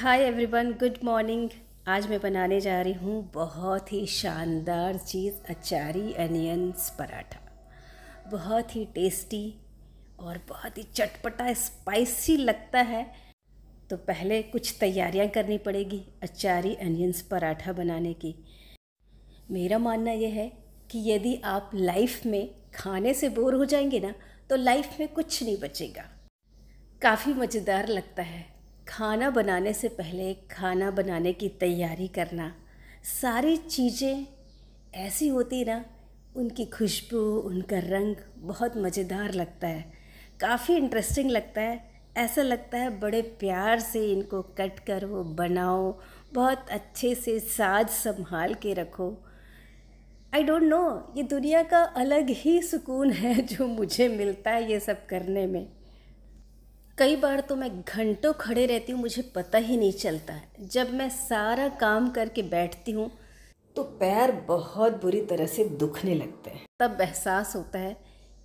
hi everyone good morning आज मैं बनाने जा रही हूँ बहुत ही शानदार चीज़ अचारी अनियंस पराठा बहुत ही टेस्टी और बहुत ही चटपटा स्पाइसी लगता है तो पहले कुछ तैयारियाँ करनी पड़ेगी अचारी अनियंस पराठा बनाने की मेरा मानना यह है कि यदि आप लाइफ में खाने से बोर हो जाएंगे ना तो लाइफ में कुछ नहीं बचेगा काफ़ी मज़ेदार लगता है खाना बनाने से पहले खाना बनाने की तैयारी करना सारी चीज़ें ऐसी होती ना उनकी खुशबू उनका रंग बहुत मज़ेदार लगता है काफ़ी इंटरेस्टिंग लगता है ऐसा लगता है बड़े प्यार से इनको कट कर वो बनाओ बहुत अच्छे से साज संभाल के रखो आई डोंट नो ये दुनिया का अलग ही सुकून है जो मुझे मिलता है ये सब करने में कई बार तो मैं घंटों खड़े रहती हूँ मुझे पता ही नहीं चलता है जब मैं सारा काम करके बैठती हूँ तो पैर बहुत बुरी तरह से दुखने लगते हैं तब एहसास होता है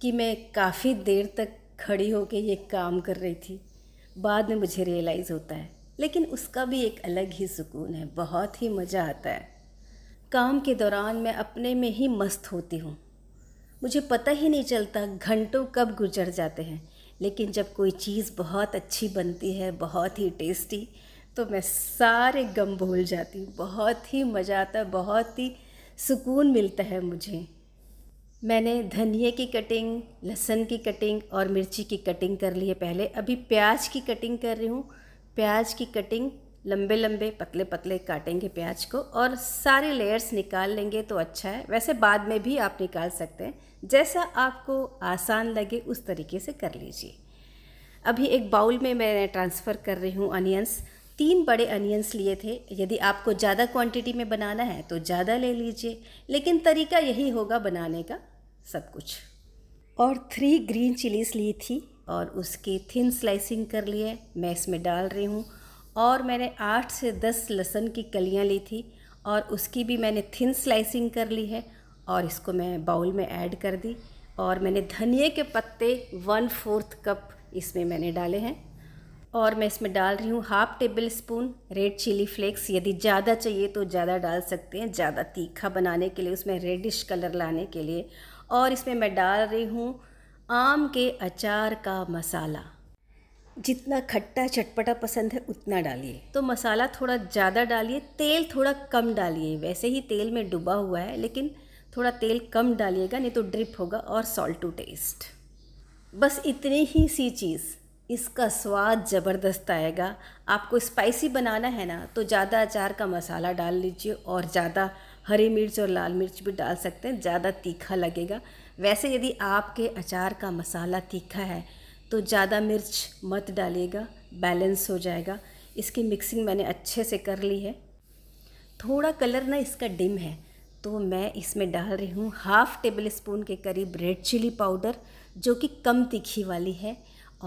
कि मैं काफ़ी देर तक खड़ी होकर ये काम कर रही थी बाद में मुझे रियलाइज़ होता है लेकिन उसका भी एक अलग ही सुकून है बहुत ही मज़ा आता है काम के दौरान मैं अपने में ही मस्त होती हूँ मुझे पता ही नहीं चलता घंटों कब गुजर जाते हैं लेकिन जब कोई चीज़ बहुत अच्छी बनती है बहुत ही टेस्टी तो मैं सारे गम भूल जाती हूँ बहुत ही मज़ा आता है बहुत ही सुकून मिलता है मुझे मैंने धनिए की कटिंग लहसुन की कटिंग और मिर्ची की कटिंग कर ली है पहले अभी प्याज की कटिंग कर रही हूँ प्याज की कटिंग लंबे लंबे पतले पतले काटेंगे प्याज को और सारे लेयर्स निकाल लेंगे तो अच्छा है वैसे बाद में भी आप निकाल सकते हैं जैसा आपको आसान लगे उस तरीके से कर लीजिए अभी एक बाउल में मैं ट्रांसफ़र कर रही हूँ अनियंस तीन बड़े अनियंस लिए थे यदि आपको ज़्यादा क्वांटिटी में बनाना है तो ज़्यादा ले लीजिए लेकिन तरीका यही होगा बनाने का सब कुछ और थ्री ग्रीन चिलीज़ ली थी और उसकी थिन स्लाइसिंग कर लिए मैं इसमें डाल रही हूँ और मैंने आठ से दस लहसुन की कलियाँ ली थी और उसकी भी मैंने थिन स्लाइसिंग कर ली है और इसको मैं बाउल में ऐड कर दी और मैंने धनिए के पत्ते वन फोर्थ कप इसमें मैंने डाले हैं और मैं इसमें डाल रही हूँ half tablespoon red chilli flakes यदि ज़्यादा चाहिए तो ज़्यादा डाल सकते हैं ज़्यादा तीखा बनाने के लिए उसमें रेडिश कलर लाने के लिए और इसमें मैं डाल रही हूँ आम के अचार का मसाला जितना खट्टा चटपटा पसंद है उतना डालिए तो मसाला थोड़ा ज़्यादा डालिए तेल थोड़ा कम डालिए वैसे ही तेल में डूबा हुआ है लेकिन थोड़ा तेल कम डालिएगा नहीं तो ड्रिप होगा और सॉल्ट टू टेस्ट बस इतनी ही सी चीज़ इसका स्वाद ज़बरदस्त आएगा आपको स्पाइसी बनाना है ना तो ज़्यादा अचार का मसाला डाल लीजिए और ज़्यादा हरी मिर्च और लाल मिर्च भी डाल सकते हैं ज़्यादा तीखा लगेगा वैसे यदि आपके अचार का मसाला तीखा है तो ज़्यादा मिर्च मत डालिएगा बैलेंस हो जाएगा इसकी मिक्सिंग मैंने अच्छे से कर ली है थोड़ा कलर ना इसका डिम है तो मैं इसमें डाल रही हूँ हाफ़ टेबल स्पून के करीब रेड चिली पाउडर जो कि कम तीखी वाली है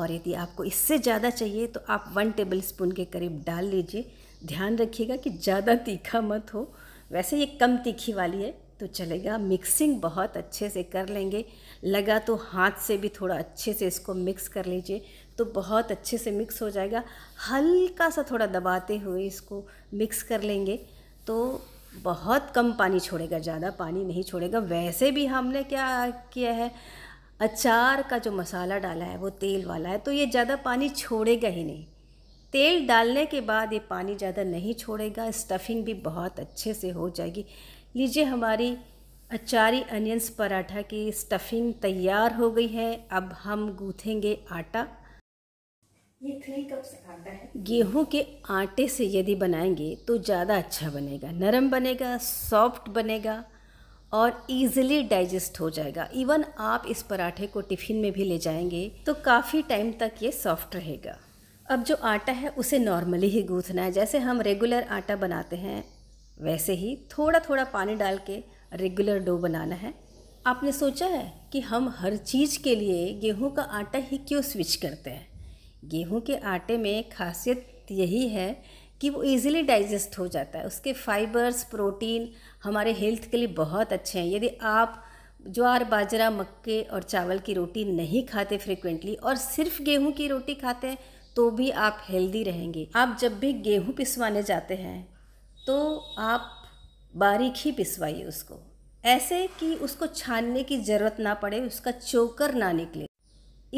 और यदि आपको इससे ज़्यादा चाहिए तो आप वन टेबल स्पून के करीब डाल लीजिए ध्यान रखिएगा कि ज़्यादा तीखा मत हो वैसे ये कम तीखी वाली है तो चलेगा मिक्सिंग बहुत अच्छे से कर लेंगे लगा तो हाथ से भी थोड़ा अच्छे से इसको मिक्स कर लीजिए तो बहुत अच्छे से मिक्स हो जाएगा हल्का सा थोड़ा दबाते हुए इसको मिक्स कर लेंगे तो बहुत कम पानी छोड़ेगा ज़्यादा पानी नहीं छोड़ेगा वैसे भी हमने क्या किया है अचार का जो मसाला डाला है वो तेल वाला है तो ये ज़्यादा पानी छोड़ेगा ही नहीं तेल डालने के बाद ये पानी ज़्यादा नहीं छोड़ेगा स्टफिंग भी बहुत अच्छे से हो जाएगी लीजिए हमारी अचारी अनियंस पराठा की स्टफिंग तैयार हो गई है अब हम गूंथेंगे आटा ये थ्री कप्स आटा है गेहूं के आटे से यदि बनाएंगे तो ज़्यादा अच्छा बनेगा नरम बनेगा सॉफ्ट बनेगा और इजीली डाइजेस्ट हो जाएगा इवन आप इस पराठे को टिफ़िन में भी ले जाएंगे तो काफ़ी टाइम तक ये सॉफ्ट रहेगा अब जो आटा है उसे नॉर्मली ही गूँथना है जैसे हम रेगुलर आटा बनाते हैं वैसे ही थोड़ा थोड़ा पानी डाल के रेगुलर डो बनाना है आपने सोचा है कि हम हर चीज़ के लिए गेहूं का आटा ही क्यों स्विच करते हैं गेहूं के आटे में खासियत यही है कि वो इजीली डाइजेस्ट हो जाता है उसके फाइबर्स प्रोटीन हमारे हेल्थ के लिए बहुत अच्छे हैं यदि आप ज्वार बाजरा मक्के और चावल की रोटी नहीं खाते फ्रिक्वेंटली और सिर्फ गेहूं की रोटी खाते हैं तो भी आप हेल्दी रहेंगे आप जब भी गेहूं पिसवाने जाते हैं तो आप बारीक ही पिसवाइए उसको ऐसे कि उसको छानने की ज़रूरत ना पड़े उसका चोकर ना निकले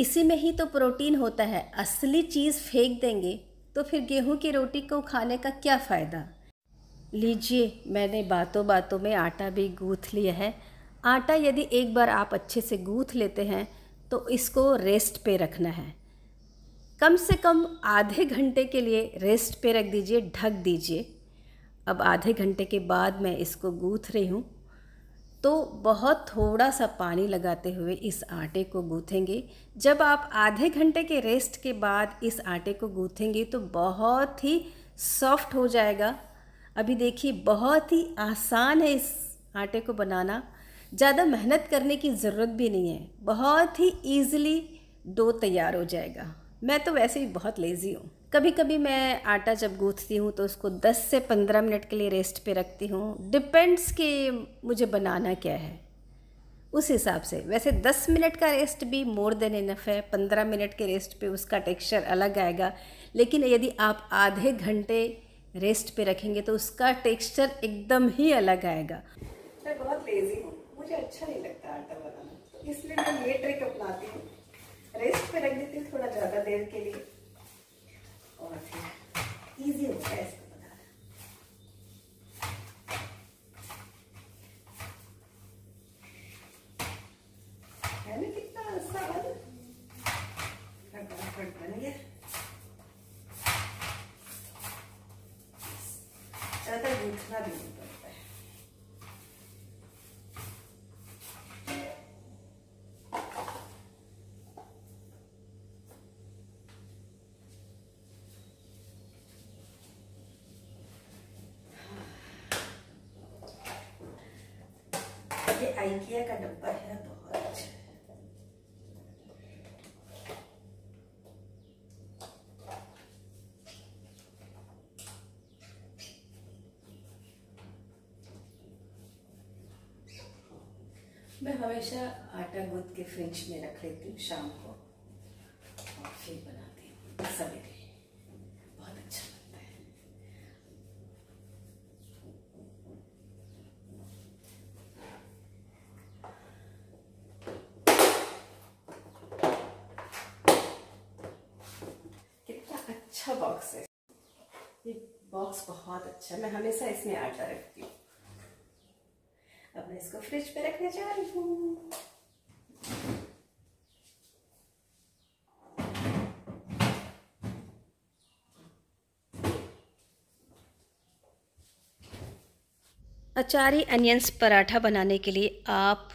इसी में ही तो प्रोटीन होता है असली चीज़ फेंक देंगे तो फिर गेहूं की रोटी को खाने का क्या फ़ायदा लीजिए मैंने बातों बातों में आटा भी गूँथ लिया है आटा यदि एक बार आप अच्छे से गूँथ लेते हैं तो इसको रेस्ट पे रखना है कम से कम आधे घंटे के लिए रेस्ट पे रख दीजिए ढक दीजिए अब आधे घंटे के बाद मैं इसको गूँथ रही हूँ तो बहुत थोड़ा सा पानी लगाते हुए इस आटे को गूँथेंगे जब आप आधे घंटे के रेस्ट के बाद इस आटे को गूँथेंगे तो बहुत ही सॉफ्ट हो जाएगा अभी देखिए बहुत ही आसान है इस आटे को बनाना ज़्यादा मेहनत करने की ज़रूरत भी नहीं है बहुत ही ईज़िली डो तैयार हो जाएगा मैं तो वैसे ही बहुत लेज़ी हूँ कभी कभी मैं आटा जब गूँथती हूँ तो उसको 10 से 15 मिनट के लिए रेस्ट पे रखती हूँ डिपेंड्स कि मुझे बनाना क्या है उस हिसाब से वैसे 10 मिनट का रेस्ट भी मोर देन इनफ है 15 मिनट के रेस्ट पे उसका टेक्सचर अलग आएगा लेकिन यदि आप आधे घंटे रेस्ट पे रखेंगे तो उसका टेक्सचर एकदम ही अलग आएगा मैं बहुत लेजी हूँ मुझे अच्छा नहीं लगता आटा बनाना इसलिए मैं ये ट्रिक अपनाती हूँ रेस्ट पे रख देती हूँ थोड़ा ज़्यादा देर के लिए इजी होता है इसको बनाना है ना कितना आसान फटाफट बन गया ज्यादा गूंथना भी नहीं ये आइकिया का डब्बा है बहुत अच्छा मैं हमेशा आटा गूंद के फ्रिज में रख लेती हूँ शाम को और फिर बनाती हूँ सवेरे बॉक्स बहुत अच्छा मैं हमेशा इसमें आटा रखती हूँ अब मैं इसको फ्रिज पे रखने जा रही हूँ अचारी अनियंस पराठा बनाने के लिए आप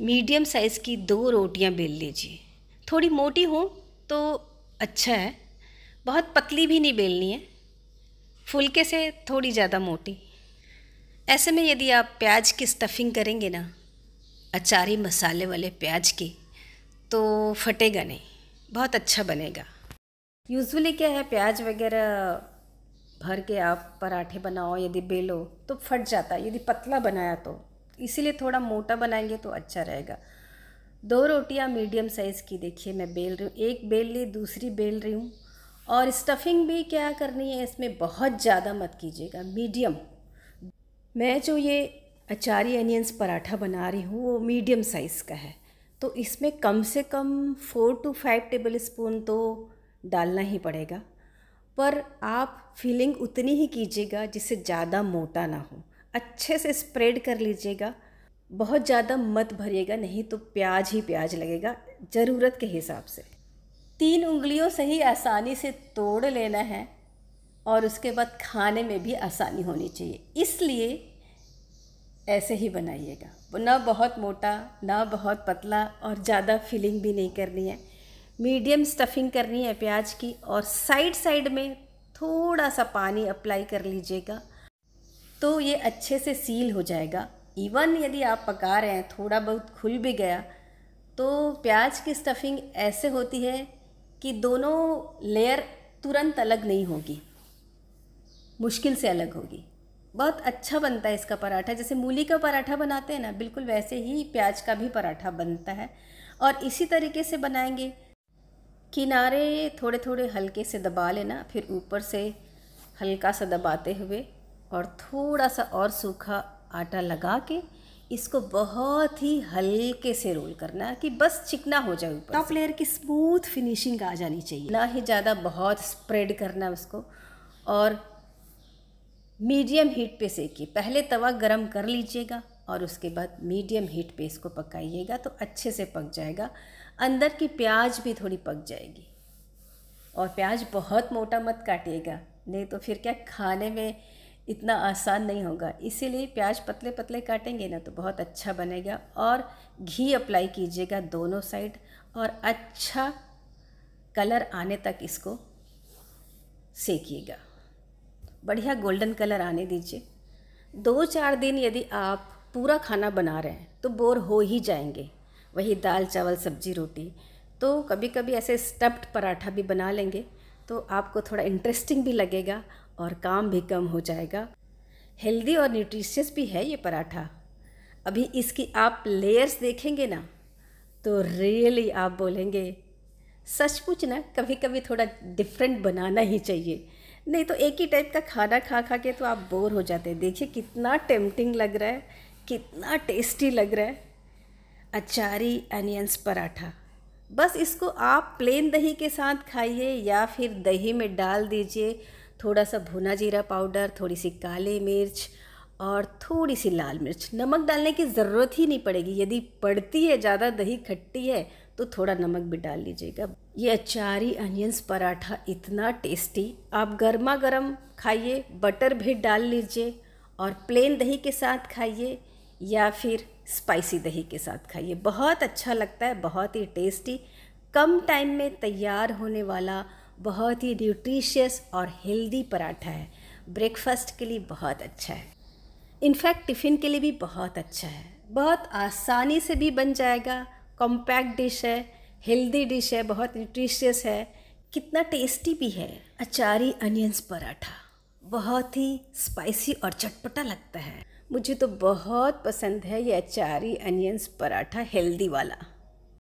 मीडियम साइज़ की दो रोटियां बेल लीजिए थोड़ी मोटी हो तो अच्छा है बहुत पतली भी नहीं बेलनी है फुलके से थोड़ी ज़्यादा मोटी ऐसे में यदि आप प्याज की स्टफिंग करेंगे ना अचारी मसाले वाले प्याज की तो फटेगा नहीं बहुत अच्छा बनेगा यूजुअली क्या है प्याज वगैरह भर के आप पराठे बनाओ यदि बेलो तो फट जाता है यदि पतला बनाया तो इसीलिए थोड़ा मोटा बनाएंगे तो अच्छा रहेगा दो रोटियां मीडियम साइज़ की देखिए मैं बेल रही हूँ एक बेल ली दूसरी बेल रही हूँ और स्टफिंग भी क्या करनी है इसमें बहुत ज़्यादा मत कीजिएगा मीडियम मैं जो ये अचारी अनियंस पराठा बना रही हूँ वो मीडियम साइज़ का है तो इसमें कम से कम four to five tablespoon तो डालना ही पड़ेगा पर आप फीलिंग उतनी ही कीजिएगा जिससे ज़्यादा मोटा ना हो अच्छे से स्प्रेड कर लीजिएगा बहुत ज़्यादा मत भरिएगा नहीं तो प्याज ही प्याज लगेगा ज़रूरत के हिसाब से तीन उंगलियों से ही आसानी से तोड़ लेना है और उसके बाद खाने में भी आसानी होनी चाहिए इसलिए ऐसे ही बनाइएगा ना बहुत मोटा ना बहुत पतला और ज़्यादा फिलिंग भी नहीं करनी है मीडियम स्टफिंग करनी है प्याज की और साइड साइड में थोड़ा सा पानी अप्लाई कर लीजिएगा तो ये अच्छे से सील हो जाएगा इवन यदि आप पका रहे हैं थोड़ा बहुत खुल भी गया तो प्याज की स्टफिंग ऐसे होती है कि दोनों लेयर तुरंत अलग नहीं होगी मुश्किल से अलग होगी बहुत अच्छा बनता है इसका पराठा जैसे मूली का पराठा बनाते हैं ना बिल्कुल वैसे ही प्याज का भी पराठा बनता है और इसी तरीके से बनाएंगे किनारे थोड़े थोड़े हल्के से दबा लेना फिर ऊपर से हल्का सा दबाते हुए और थोड़ा सा और सूखा आटा लगा के इसको बहुत ही हल्के से रोल करना कि बस चिकना हो जाए ऊपर टॉप लेयर की स्मूथ फिनिशिंग आ जानी चाहिए ना ही ज़्यादा बहुत स्प्रेड करना उसको और मीडियम हीट पे सेकिए पहले तवा गरम कर लीजिएगा और उसके बाद मीडियम हीट पे इसको पकाइएगा तो अच्छे से पक जाएगा अंदर की प्याज भी थोड़ी पक जाएगी और प्याज बहुत मोटा मत काटिएगा नहीं तो फिर क्या खाने में इतना आसान नहीं होगा इसीलिए प्याज पतले पतले काटेंगे ना तो बहुत अच्छा बनेगा और घी अप्लाई कीजिएगा दोनों साइड और अच्छा कलर आने तक इसको सेकिएगा बढ़िया गोल्डन कलर आने दीजिए दो चार दिन यदि आप पूरा खाना बना रहे हैं तो बोर हो ही जाएंगे वही दाल चावल सब्जी रोटी तो कभी कभी ऐसे स्टफ्ड पराठा भी बना लेंगे तो आपको थोड़ा इंटरेस्टिंग भी लगेगा और काम भी कम हो जाएगा हेल्दी और न्यूट्रिशियस भी है ये पराठा अभी इसकी आप लेयर्स देखेंगे ना तो रियली आप बोलेंगे सचमुच ना कभी कभी थोड़ा डिफरेंट बनाना ही चाहिए नहीं तो एक ही टाइप का खाना खा खा के तो आप बोर हो जाते हैं देखिए कितना टेम्पटिंग लग रहा है कितना टेस्टी लग रहा है अचारी अनियंस पराठा बस इसको आप प्लेन दही के साथ खाइए या फिर दही में डाल दीजिए थोड़ा सा भुना जीरा पाउडर थोड़ी सी काली मिर्च और थोड़ी सी लाल मिर्च नमक डालने की ज़रूरत ही नहीं पड़ेगी यदि पड़ती है ज़्यादा दही खट्टी है तो थोड़ा नमक भी डाल लीजिएगा ये अचारी अनियंस पराठा इतना टेस्टी आप गर्मा गर्म खाइए बटर भी डाल लीजिए और प्लेन दही के साथ खाइए या फिर स्पाइसी दही के साथ खाइए बहुत अच्छा लगता है बहुत ही टेस्टी कम टाइम में तैयार होने वाला बहुत ही न्यूट्रिशियस और हेल्दी पराठा है ब्रेकफास्ट के लिए बहुत अच्छा है इनफैक्ट टिफ़िन के लिए भी बहुत अच्छा है बहुत आसानी से भी बन जाएगा कॉम्पैक्ट डिश है हेल्दी डिश है बहुत न्यूट्रिशियस है कितना टेस्टी भी है अचारी अनियंस पराठा बहुत ही स्पाइसी और चटपटा लगता है मुझे तो बहुत पसंद है ये अचारी अनियंस पराठा हेल्दी वाला